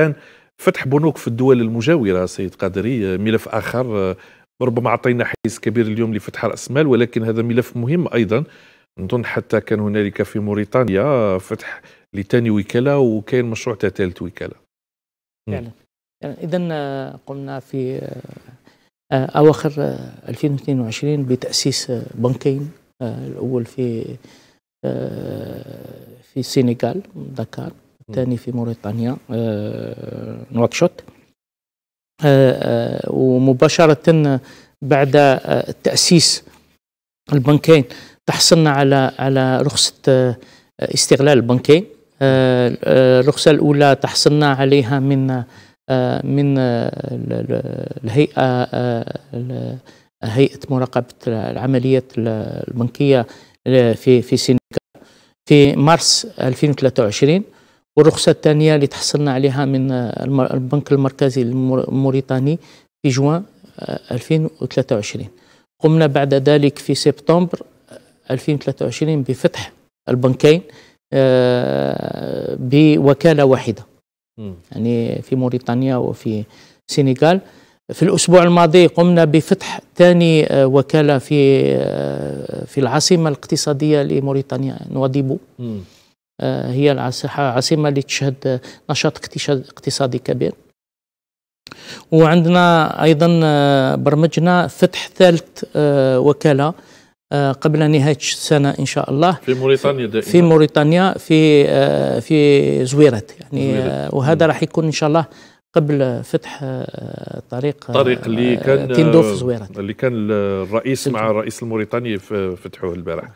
الان فتح بنوك في الدول المجاوره سيد قادري آه، ملف اخر آه، ربما اعطينا حيز كبير اليوم لفتح راس مال ولكن هذا ملف مهم ايضا نظن حتى كان هنالك في موريتانيا آه، فتح لثاني وكاله وكاين مشروع تاع ثالث وكاله. فعلا يعني اذا قمنا في اواخر 2022 بتاسيس بنكين الاول في في السنغال دكار الثاني في موريتانيا آه، نواكشوت آه، آه، ومباشرة بعد تأسيس البنكين تحصلنا على على رخصة استغلال البنكين الرخصة الأولى تحصلنا عليها من من الهيئة هيئة مراقبة العمليات البنكية في في سينيكا في مارس 2023 والرخصة الثانية اللي تحصلنا عليها من البنك المركزي الموريتاني في جوان 2023 آه، قمنا بعد ذلك في سبتمبر 2023 آه، بفتح البنكين آه، بوكالة واحدة يعني في موريتانيا وفي السنغال في الأسبوع الماضي قمنا بفتح ثاني وكالة في في العاصمة الاقتصادية لموريتانيا نواديبو آه، هي العاصمة اللي تشهد نشاط اقتصادي كبير وعندنا أيضا آه، برمجنا فتح ثالث آه، وكالة قبل نهاية السنة إن شاء الله في موريتانيا دائما في موريتانيا في في زويرت يعني زويرت. وهذا راح يكون إن شاء الله قبل فتح طريق طريق اللي كان زويرت اللي كان الرئيس مع الرئيس الموريتاني فتحوه البارح